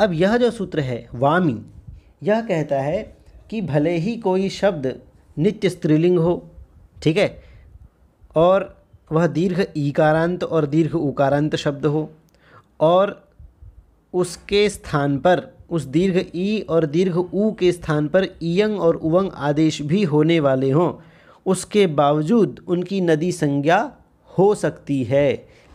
अब यह जो सूत्र है वामी यह कहता है कि भले ही कोई शब्द नित्य स्त्रीलिंग हो ठीक है और वह दीर्घ ईकारांत और दीर्घ उकारांत शब्द हो और उसके स्थान पर उस दीर्घ ई और दीर्घ ऊ के स्थान पर ईयंग और उवंग आदेश भी होने वाले हों उसके बावजूद उनकी नदी संज्ञा हो सकती है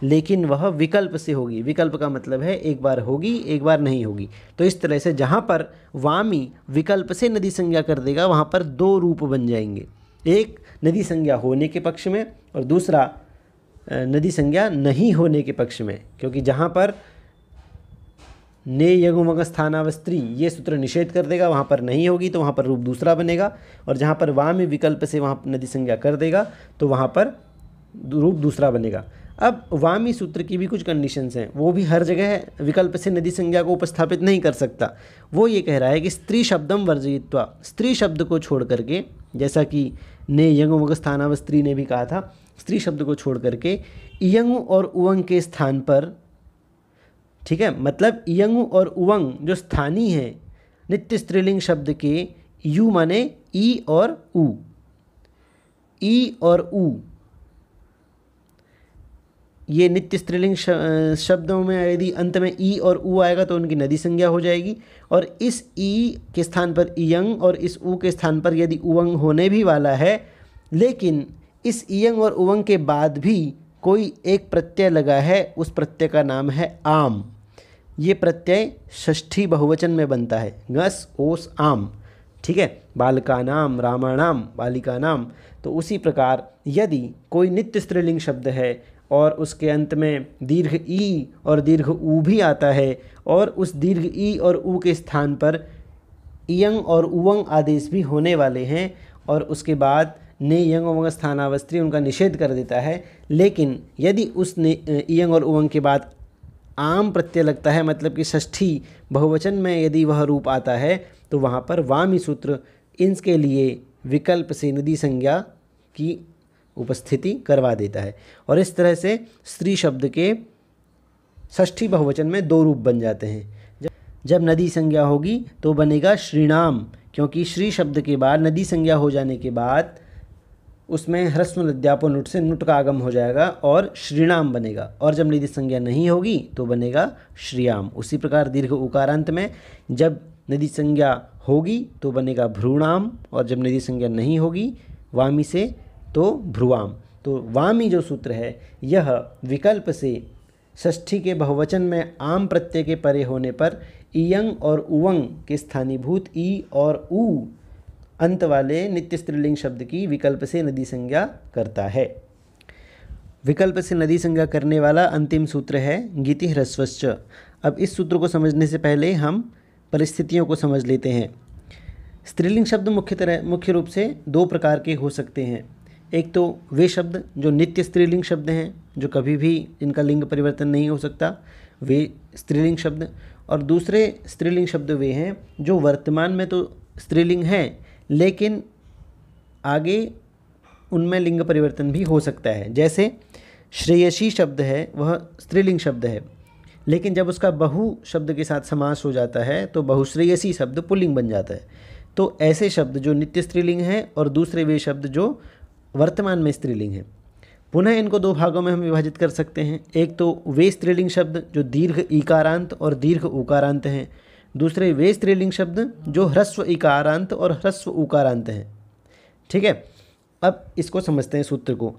लेकिन वह विकल्प से होगी विकल्प का मतलब है एक बार होगी एक बार नहीं होगी तो इस तरह से जहाँ पर वामी विकल्प से नदी संज्ञा कर देगा वहाँ पर दो रूप बन जाएंगे एक नदी संज्ञा होने के पक्ष में और दूसरा नदी संज्ञा नहीं होने के पक्ष में क्योंकि जहाँ पर ने यगुमग स्थानावस्त्री ये सूत्र निषेध कर देगा वहाँ पर नहीं होगी तो वहाँ पर रूप दूसरा बनेगा और जहाँ पर वाम विकल्प से वहाँ नदी संज्ञा कर देगा तो वहाँ पर रूप दूसरा बनेगा अब वामी सूत्र की भी कुछ कंडीशंस हैं वो भी हर जगह विकल्प से नदी संज्ञा को उपस्थापित नहीं कर सकता वो ये कह रहा है कि स्त्री शब्दम वर्जयित्वा स्त्री शब्द को छोड़ करके जैसा कि ने यंग स्थानाव स्त्री ने भी कहा था स्त्री शब्द को छोड़ करके यंग और उवंग के स्थान पर ठीक है मतलब यंग और उवंग जो स्थानीय है नित्य स्त्रीलिंग शब्द के यू माने ई और ऊ ई और ऊ ये नित्य स्त्रीलिंग शब्दों में यदि अंत में ई और ऊ आएगा तो उनकी नदी संज्ञा हो जाएगी और इस ई के स्थान पर इयंग और इस ऊ के स्थान पर यदि उवंग होने भी वाला है लेकिन इस इयंग और उवंग के बाद भी कोई एक प्रत्यय लगा है उस प्रत्यय का नाम है आम ये प्रत्यय षष्ठी बहुवचन में बनता है गस ओस आम ठीक है बालका नाम रामाणाम बालिका नाम तो उसी प्रकार यदि कोई नित्य स्त्रीलिंग शब्द है और उसके अंत में दीर्घ ई और दीर्घ ऊ भी आता है और उस दीर्घ ई और ऊ के स्थान पर इयंग और उवंग आदेश भी होने वाले हैं और उसके बाद ने यंग उवंग स्थानावस्त्री उनका निषेध कर देता है लेकिन यदि उस ने यंग और उवंग के बाद आम प्रत्यय लगता है मतलब कि षष्ठी बहुवचन में यदि वह रूप आता है तो वहाँ पर वामी सूत्र इनके लिए विकल्प से नदी संज्ञा की उपस्थिति करवा देता है और इस तरह से स्त्री शब्द के षष्ठी बहुवचन में दो रूप बन जाते हैं जब नदी संज्ञा होगी तो बनेगा श्रीनाम क्योंकि श्री शब्द के बाद नदी संज्ञा हो जाने के बाद उसमें ह्रस्व नद्यापो नुट से नुट का आगम हो जाएगा और श्रीनाम बनेगा और जब निधि संज्ञा नहीं होगी तो बनेगा श्रीयाम उसी प्रकार दीर्घ उकारांत में जब निधि संज्ञा होगी तो बनेगा भ्रूणाम और जब निधि संज्ञा नहीं होगी वामी से तो भ्रुवाम तो वामी जो सूत्र है यह विकल्प से षष्ठी के बहुवचन में आम प्रत्यय के परे होने पर इयंग और उवंग के स्थानीभूत ई और ऊ अंत वाले नित्य स्त्रीलिंग शब्द की विकल्प से नदी संज्ञा करता है विकल्प से नदी संज्ञा करने वाला अंतिम सूत्र है गीति ह्रस्वश्च अब इस सूत्र को समझने से पहले हम परिस्थितियों को समझ लेते हैं स्त्रीलिंग शब्द मुख्य तरह मुख्य रूप से दो प्रकार के हो सकते हैं एक तो वे शब्द जो नित्य स्त्रीलिंग शब्द हैं जो कभी भी इनका लिंग परिवर्तन नहीं हो सकता वे स्त्रीलिंग शब्द और दूसरे स्त्रीलिंग शब्द वे हैं जो वर्तमान में तो स्त्रीलिंग हैं लेकिन आगे उनमें लिंग परिवर्तन भी हो सकता है जैसे श्रेयसी शब्द है वह स्त्रीलिंग शब्द है लेकिन जब उसका बहु शब्द के साथ समास हो जाता है तो बहुश्रेयसी शब्द पुल्लिंग बन जाता है तो ऐसे शब्द जो नित्य स्त्रीलिंग हैं और दूसरे वे शब्द जो वर्तमान में स्त्रीलिंग है पुनः इनको दो भागों में हम विभाजित कर सकते हैं एक तो वे स्त्रीलिंग शब्द जो दीर्घ इकारांत और दीर्घ उकारांत हैं दूसरे वे स्त्रीलिंग शब्द जो ह्रस्व इकारांत और ह्रस्व उकारांत हैं ठीक है अब इसको समझते हैं सूत्र को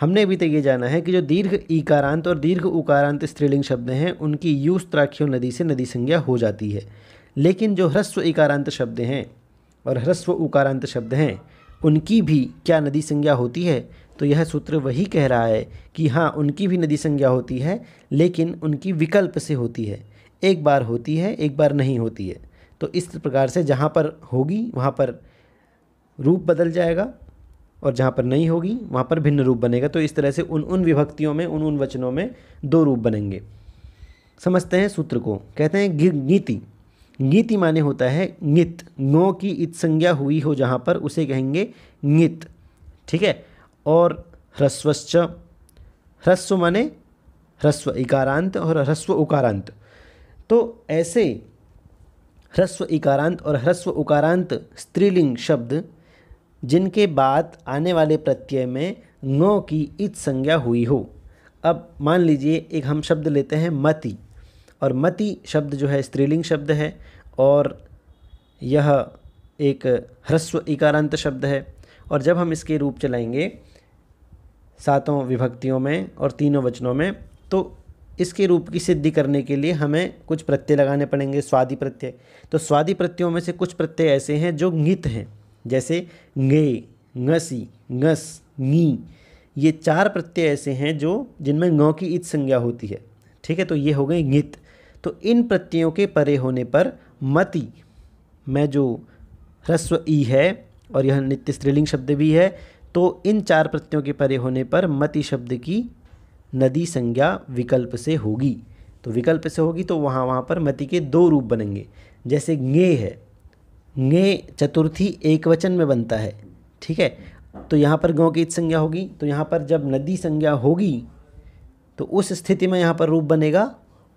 हमने अभी तक ये जाना है कि जो दीर्घ इकारांत और दीर्घ उकारांत स्त्रीलिंग शब्द हैं उनकी यूस्त्राख्यो नदी से नदी संज्ञा हो जाती है लेकिन जो ह्रस्व इकारांत शब्द हैं और ह्रस्व उकारांत शब्द हैं उनकी भी क्या नदी संज्ञा होती है तो यह सूत्र वही कह रहा है कि हाँ उनकी भी नदी संज्ञा होती है लेकिन उनकी विकल्प से होती है एक बार होती है एक बार नहीं होती है तो इस प्रकार से जहाँ पर होगी वहाँ पर रूप बदल जाएगा और जहाँ पर नहीं होगी वहाँ पर भिन्न रूप बनेगा तो इस तरह से उन उन विभक्तियों में उन उन वचनों में दो रूप बनेंगे समझते हैं सूत्र को कहते हैं गीति गीति माने होता है नित नो की इत संज्ञा हुई हो जहाँ पर उसे कहेंगे नित ठीक है और ह्रस्वश्च ह्रस्व माने ह्रस्व इकारांत और ह्रस्व उकारांत तो ऐसे ह्रस्व इकारांत और ह्रस्व उकारांत स्त्रीलिंग शब्द जिनके बाद आने वाले प्रत्यय में नो की इत संज्ञा हुई हो अब मान लीजिए एक हम शब्द लेते हैं मति और मति शब्द जो है स्त्रीलिंग शब्द है और यह एक ह्रस्व इकारांत शब्द है और जब हम इसके रूप चलाएंगे सातों विभक्तियों में और तीनों वचनों में तो इसके रूप की सिद्धि करने के लिए हमें कुछ प्रत्यय लगाने पड़ेंगे स्वादि प्रत्यय तो स्वादि प्रत्ययों में से कुछ प्रत्यय ऐसे हैं जो गित हैं जैसे गे गसी गस गी ये चार प्रत्यय ऐसे हैं जो जिनमें ङ की इत संज्ञा होती है ठीक है तो ये हो गए गित तो इन प्रत्ययों के परे होने पर मति में जो ह्रस्व ई है और यह नित्य स्त्रीलिंग शब्द भी है तो इन चार प्रत्ययों के परे होने पर मति शब्द की नदी संज्ञा विकल्प से होगी तो विकल्प से होगी तो वहाँ वहाँ पर मति के दो रूप बनेंगे जैसे ज्ञे है ज्ञे चतुर्थी एक वचन में बनता है ठीक है तो यहाँ पर गौ की संज्ञा होगी तो यहाँ पर जब नदी संज्ञा होगी तो उस स्थिति में यहाँ पर रूप बनेगा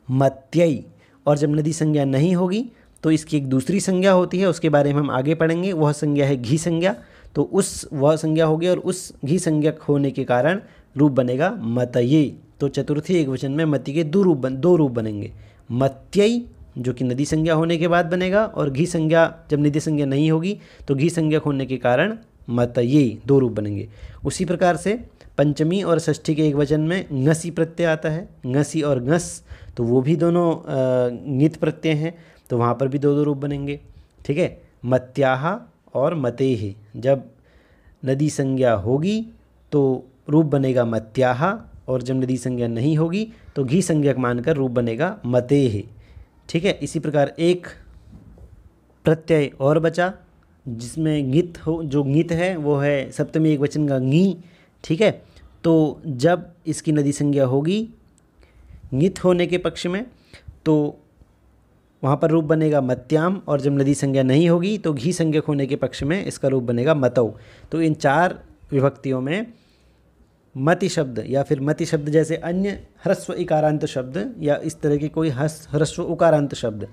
मत्यय और जब नदी संज्ञा नहीं होगी तो इसकी एक दूसरी संज्ञा होती है उसके बारे में हम आगे पढ़ेंगे वह संज्ञा है घी संज्ञा तो उस वह संज्ञा होगी और उस घी संज्ञक होने के कारण रूप बनेगा मतये तो चतुर्थी एक वचन में मती के दो रूप बन दो रूप बनेंगे मत्यय जो कि नदी संज्ञा होने के बाद बनेगा और घी संज्ञा जब नदी संज्ञा नहीं होगी तो घी संज्ञक होने के कारण मतये दो रूप बनेंगे उसी प्रकार से पंचमी और षष्ठी के एक वचन में घसी प्रत्यय आता है घसी और घस तो वो भी दोनों नित प्रत्यय हैं तो वहाँ पर भी दो दो रूप बनेंगे ठीक है मत्याहा और मतेह जब नदी संज्ञा होगी तो रूप बनेगा मत्याहा और जब नदी संज्ञा नहीं होगी तो घी संज्ञक मानकर रूप बनेगा मतेह ठीक है इसी प्रकार एक प्रत्यय और बचा जिसमें गीत हो जो गीत है वो है सप्तमी एक वचन का गी ठीक है तो जब इसकी नदी संज्ञा होगी नित होने के पक्ष में तो वहाँ पर रूप बनेगा मत्याम और जब नदी संज्ञा नहीं होगी तो घी संज्ञक होने के पक्ष में इसका रूप बनेगा मतऊ तो इन चार विभक्तियों में मति शब्द या फिर मति शब्द जैसे अन्य ह्रस्व इकारांत शब्द या इस तरह के कोई ह्रस्व उकारांत शब्द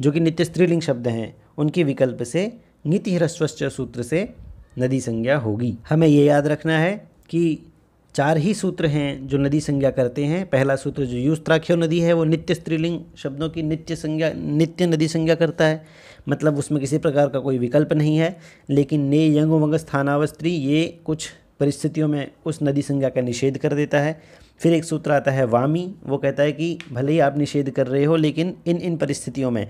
जो कि नित्य स्त्रीलिंग शब्द हैं उनके विकल्प से निति ह्रस्वश्च सूत्र से नदी संज्ञा होगी हमें ये याद रखना है कि चार ही सूत्र हैं जो नदी संज्ञा करते हैं पहला सूत्र जो यूस्त्राख्यो नदी है वो नित्य स्त्रीलिंग शब्दों की नित्य संज्ञा नित्य नदी संज्ञा करता है मतलब उसमें किसी प्रकार का कोई विकल्प नहीं है लेकिन ने यंग वंग स्थानावस्त्री ये कुछ परिस्थितियों में उस नदी संज्ञा का निषेध कर देता है फिर एक सूत्र आता है वामी वो कहता है कि भले ही आप निषेध कर रहे हो लेकिन इन इन परिस्थितियों में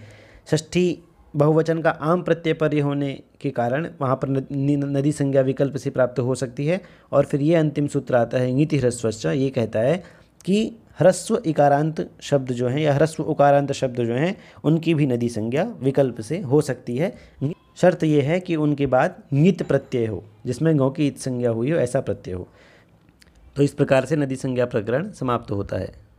षष्ठी बहुवचन का आम प्रत्यय पर होने के कारण वहाँ पर नदी संज्ञा विकल्प से प्राप्त हो सकती है और फिर ये अंतिम सूत्र आता है नीति ह्रस्वश्च ये कहता है कि ह्रस्व इकारांत शब्द जो हैं या ह्रस्व उकारांत शब्द जो हैं उनकी भी नदी संज्ञा विकल्प से हो सकती है शर्त यह है कि उनके बाद नित प्रत्यय हो जिसमें गौ की इत संज्ञा हुई हो ऐसा प्रत्यय हो तो इस प्रकार से नदी संज्ञा प्रकरण समाप्त होता है